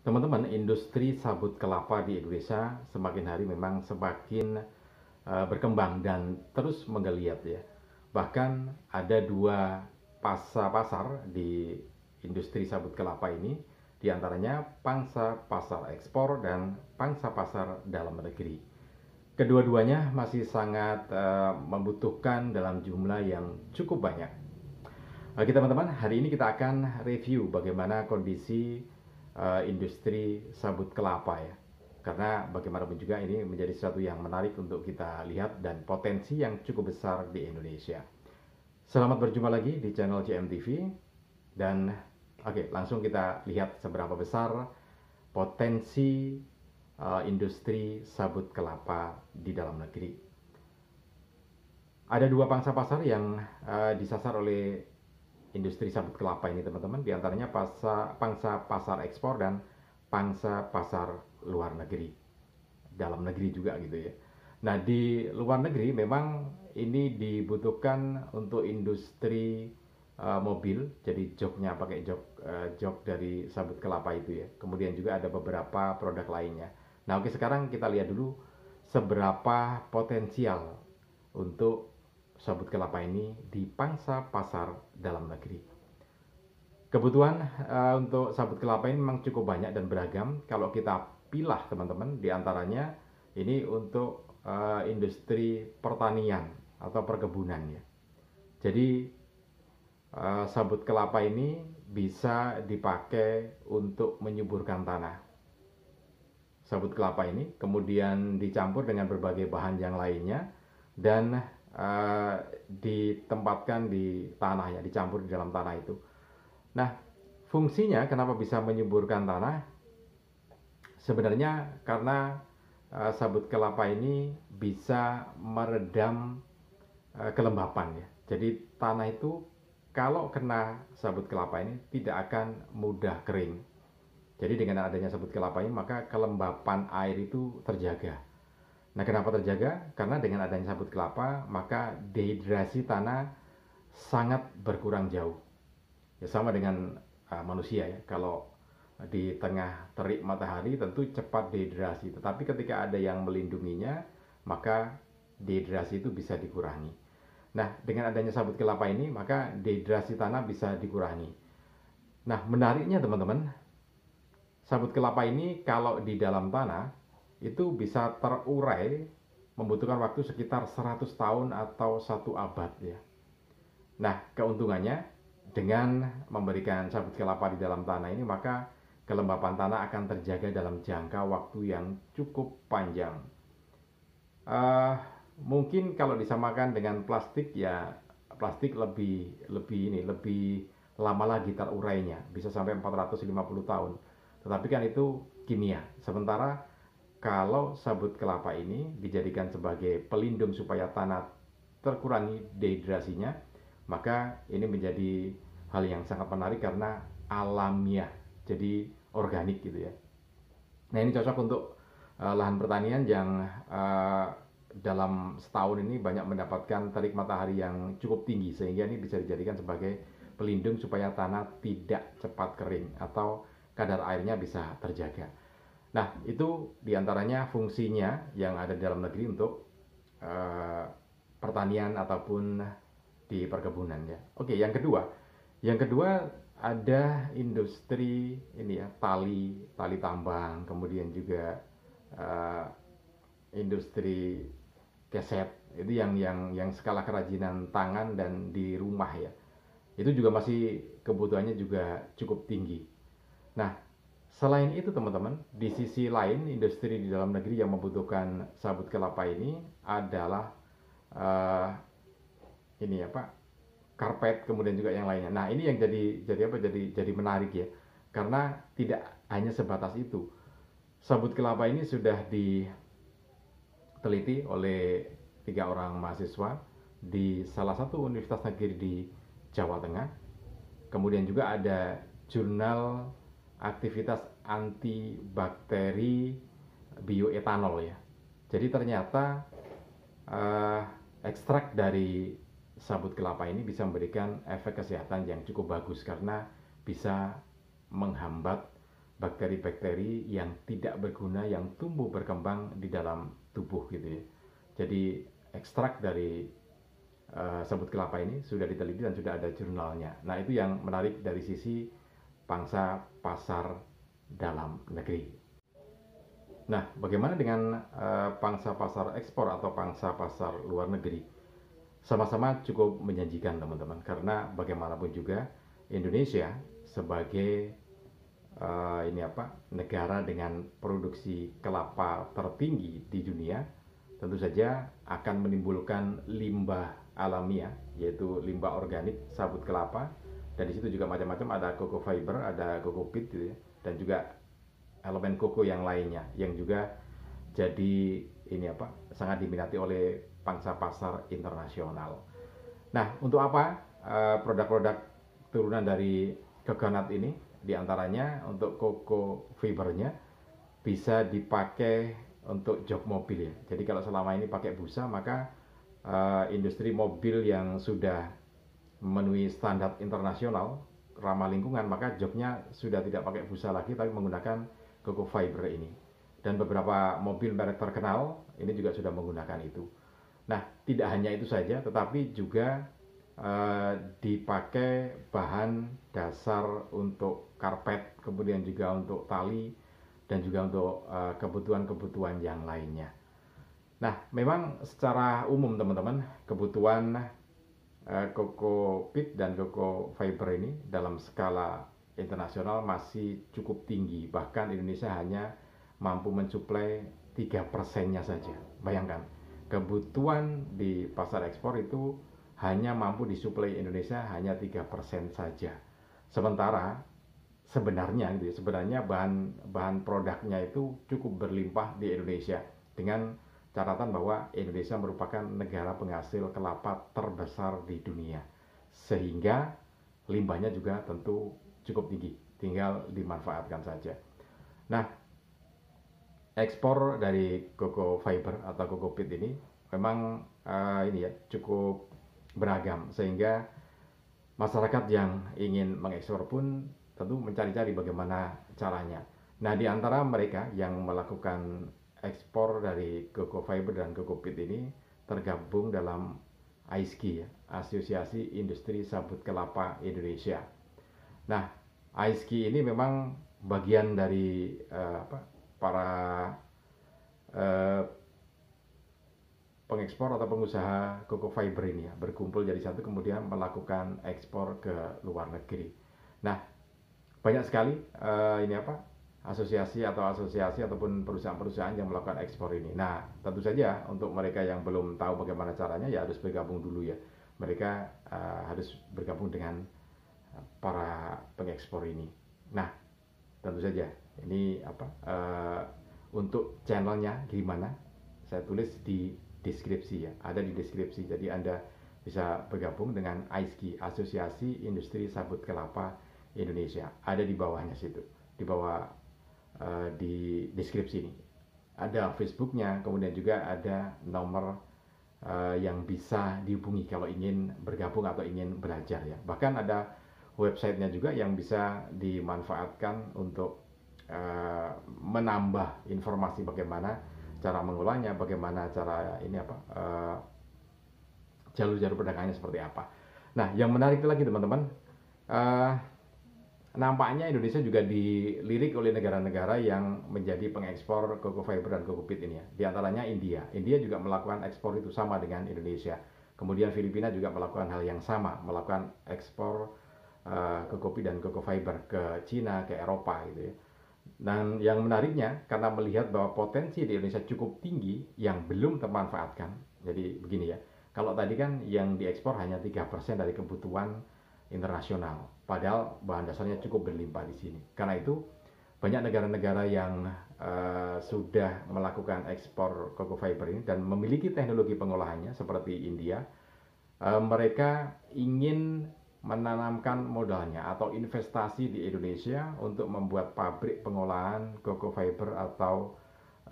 Teman-teman, industri sabut kelapa di Indonesia semakin hari memang semakin uh, berkembang dan terus menggeliat ya. Bahkan ada dua pasar pasar di industri sabut kelapa ini, diantaranya pangsa pasar ekspor dan pangsa pasar dalam negeri. Kedua-duanya masih sangat uh, membutuhkan dalam jumlah yang cukup banyak. Oke teman-teman, hari ini kita akan review bagaimana kondisi uh, industri sabut kelapa ya. Karena bagaimanapun juga ini menjadi sesuatu yang menarik untuk kita lihat dan potensi yang cukup besar di Indonesia. Selamat berjumpa lagi di channel CMTV dan oke okay, langsung kita lihat seberapa besar potensi uh, industri sabut kelapa di dalam negeri. Ada dua pangsa pasar yang uh, disasar oleh industri sabut kelapa ini teman-teman diantaranya pasar, pangsa pasar ekspor dan pangsa pasar luar negeri dalam negeri juga gitu ya nah di luar negeri memang ini dibutuhkan untuk industri uh, mobil jadi joknya pakai jok uh, jok dari sabut kelapa itu ya kemudian juga ada beberapa produk lainnya nah oke sekarang kita lihat dulu seberapa potensial untuk sabut kelapa ini di pangsa pasar dalam negeri. Kebutuhan uh, untuk sabut kelapa ini memang cukup banyak dan beragam. Kalau kita pilah teman-teman, diantaranya ini untuk uh, industri pertanian atau perkebunan ya. Jadi uh, eh, sabut kelapa ini bisa dipakai untuk menyuburkan tanah. Sabut kelapa ini kemudian dicampur dengan berbagai bahan yang lainnya dan Eh, ditempatkan di tanah ya, dicampur di dalam tanah itu. Nah, fungsinya kenapa bisa menyuburkan tanah? Sebenarnya karena uh, sabut kelapa ini bisa meredam uh, kelembapan ya. Jadi tanah itu kalau kena sabut kelapa ini tidak akan mudah kering. Jadi dengan adanya sabut kelapa ini maka kelembapan air itu terjaga. Nah, kenapa terjaga? Karena dengan adanya sabut kelapa, maka dehidrasi tanah sangat berkurang jauh. Ya sama dengan uh, manusia ya. Kalau di tengah terik matahari tentu cepat dehidrasi, tetapi ketika ada yang melindunginya, maka dehidrasi itu bisa dikurangi. Nah, dengan adanya sabut kelapa ini, maka dehidrasi tanah bisa dikurangi. Nah, menariknya teman-teman, sabut kelapa ini kalau di dalam tanah itu bisa terurai membutuhkan waktu sekitar 100 tahun atau satu abad ya. Nah, keuntungannya dengan memberikan sabut kelapa di dalam tanah ini maka kelembapan tanah akan terjaga dalam jangka waktu yang cukup panjang. Uh, mungkin kalau disamakan dengan plastik ya plastik lebih lebih ini lebih lama lagi terurainya bisa sampai 450 tahun. Tetapi kan itu kimia. Sementara kalau sabut kelapa ini dijadikan sebagai pelindung supaya tanah terkurangi dehidrasinya, maka ini menjadi hal yang sangat menarik karena alamiah, jadi organik gitu ya. Nah ini cocok untuk uh, lahan pertanian yang uh, dalam setahun ini banyak mendapatkan terik matahari yang cukup tinggi, sehingga ini bisa dijadikan sebagai pelindung supaya tanah tidak cepat kering atau kadar airnya bisa terjaga. Nah, itu diantaranya fungsinya yang ada di dalam negeri untuk uh, pertanian ataupun di perkebunan ya. Oke, yang kedua, yang kedua ada industri ini ya tali, tali tambang, kemudian juga uh, industri keset itu yang yang yang skala kerajinan tangan dan di rumah ya. Itu juga masih kebutuhannya juga cukup tinggi. Nah, Selain itu teman-teman, di sisi lain industri di dalam negeri yang membutuhkan sabut kelapa ini adalah uh, ini ya Pak, karpet kemudian juga yang lainnya. Nah ini yang jadi jadi apa? Jadi jadi menarik ya, karena tidak hanya sebatas itu. Sabut kelapa ini sudah diteliti oleh tiga orang mahasiswa di salah satu universitas negeri di Jawa Tengah. Kemudian juga ada jurnal aktivitas antibakteri bioetanol ya. Jadi ternyata uh, ekstrak dari sabut kelapa ini bisa memberikan efek kesehatan yang cukup bagus karena bisa menghambat bakteri-bakteri yang tidak berguna yang tumbuh berkembang di dalam tubuh gitu ya. Jadi ekstrak dari uh, sabut kelapa ini sudah diteliti dan sudah ada jurnalnya. Nah, itu yang menarik dari sisi pangsa pasar dalam negeri. Nah, bagaimana dengan uh, pangsa pasar ekspor atau pangsa pasar luar negeri? Sama-sama cukup menjanjikan teman-teman karena bagaimanapun juga Indonesia sebagai uh, ini apa negara dengan produksi kelapa tertinggi di dunia tentu saja akan menimbulkan limbah alamiah yaitu limbah organik sabut kelapa dan di situ juga macam-macam ada koko fiber ada koko pit gitu ya dan juga elemen koko yang lainnya yang juga jadi ini apa sangat diminati oleh pangsa pasar internasional. Nah untuk apa eh, produk-produk uh, turunan dari keganat ini diantaranya untuk koko fibernya bisa dipakai untuk jok mobil ya. Jadi kalau selama ini pakai busa maka uh, industri mobil yang sudah memenuhi standar internasional ramah lingkungan maka jobnya sudah tidak pakai busa lagi tapi menggunakan Coco Fiber ini dan beberapa mobil merek terkenal ini juga sudah menggunakan itu nah tidak hanya itu saja tetapi juga eh, dipakai bahan dasar untuk karpet kemudian juga untuk tali dan juga untuk eh, kebutuhan-kebutuhan yang lainnya nah memang secara umum teman-teman kebutuhan koko eh, pit dan koko fiber ini dalam skala internasional masih cukup tinggi bahkan Indonesia hanya mampu mensuplai tiga persennya saja bayangkan kebutuhan di pasar ekspor itu hanya mampu disuplai Indonesia hanya tiga persen saja sementara sebenarnya gitu ya, sebenarnya bahan bahan produknya itu cukup berlimpah di Indonesia dengan Catatan bahwa Indonesia merupakan negara penghasil kelapa terbesar di dunia. Sehingga limbahnya juga tentu cukup tinggi, tinggal dimanfaatkan saja. Nah, ekspor dari cocoa fiber atau cocoa pit ini memang uh, ini ya cukup beragam sehingga masyarakat yang ingin mengekspor pun tentu mencari-cari bagaimana caranya. Nah, di antara mereka yang melakukan ekspor dari Gogo Fiber dan pit ini tergabung dalam AISKI Asosiasi Industri Sabut Kelapa Indonesia. Nah, AISKI ini memang bagian dari uh, apa, para uh, pengekspor atau pengusaha koko fiber ini ya berkumpul jadi satu kemudian melakukan ekspor ke luar negeri. Nah banyak sekali uh, ini apa asosiasi atau asosiasi ataupun perusahaan-perusahaan yang melakukan ekspor ini. Nah, tentu saja untuk mereka yang belum tahu bagaimana caranya ya harus bergabung dulu ya. Mereka uh, harus bergabung dengan eh, para pengekspor ini. Nah, tentu saja ini apa uh, untuk channelnya gimana? Saya tulis di deskripsi ya. Ada di deskripsi. Jadi Anda bisa bergabung dengan AISKI, Asosiasi Industri Sabut Kelapa Indonesia. Ada di bawahnya situ. Di bawah Eh, di deskripsi ini. Ada Facebooknya, kemudian juga ada nomor uh, yang bisa dihubungi kalau ingin bergabung atau ingin belajar ya. Bahkan ada websitenya juga yang bisa dimanfaatkan untuk uh, menambah informasi bagaimana cara mengolahnya, bagaimana cara ini apa uh, jalur-jalur perdagangannya seperti apa. Nah, yang menarik itu lagi teman-teman, uh, nampaknya Indonesia juga dilirik oleh negara-negara yang menjadi pengekspor koko fiber dan koko pit ini ya. Di antaranya India. India juga melakukan ekspor itu sama dengan Indonesia. Kemudian Filipina juga melakukan hal yang sama, melakukan ekspor uh, koko pit dan koko fiber ke Cina, ke Eropa gitu ya. Dan yang menariknya karena melihat bahwa potensi di Indonesia cukup tinggi yang belum termanfaatkan. Jadi begini ya. Kalau tadi kan yang diekspor hanya 3% dari kebutuhan internasional. Padahal bahan dasarnya cukup berlimpah di sini. Karena itu banyak negara-negara yang uh, sudah melakukan ekspor cocoa fiber ini dan memiliki teknologi pengolahannya seperti India. Uh, mereka ingin menanamkan modalnya atau investasi di Indonesia untuk membuat pabrik pengolahan cocoa fiber atau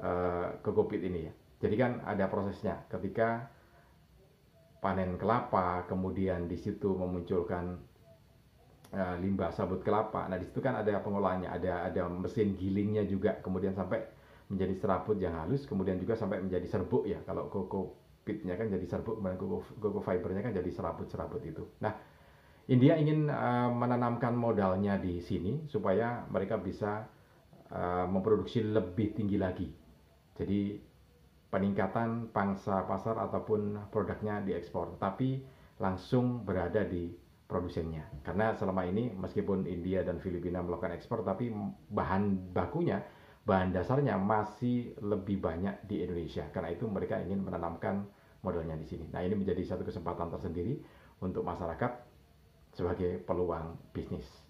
uh, cocoa ini ya. Jadi kan ada prosesnya. Ketika panen kelapa, kemudian di situ memunculkan Eh, limbah sabut kelapa. Nah, di situ kan ada pengolahannya, ada ada mesin gilingnya juga, kemudian sampai menjadi serabut yang halus, kemudian juga sampai menjadi serbuk ya. Kalau koko pitnya kan jadi serbuk, kemudian koko, koko fibernya kan jadi serabut-serabut itu. Nah, India ingin uh, menanamkan modalnya di sini supaya mereka bisa uh, memproduksi lebih tinggi lagi. Jadi peningkatan pangsa pasar ataupun produknya diekspor, tapi langsung berada di produsennya. Karena selama ini meskipun India dan Filipina melakukan ekspor, tapi bahan bakunya, bahan dasarnya masih lebih banyak di Indonesia. Karena itu mereka ingin menanamkan modalnya di sini. Nah ini menjadi satu kesempatan tersendiri untuk masyarakat sebagai peluang bisnis.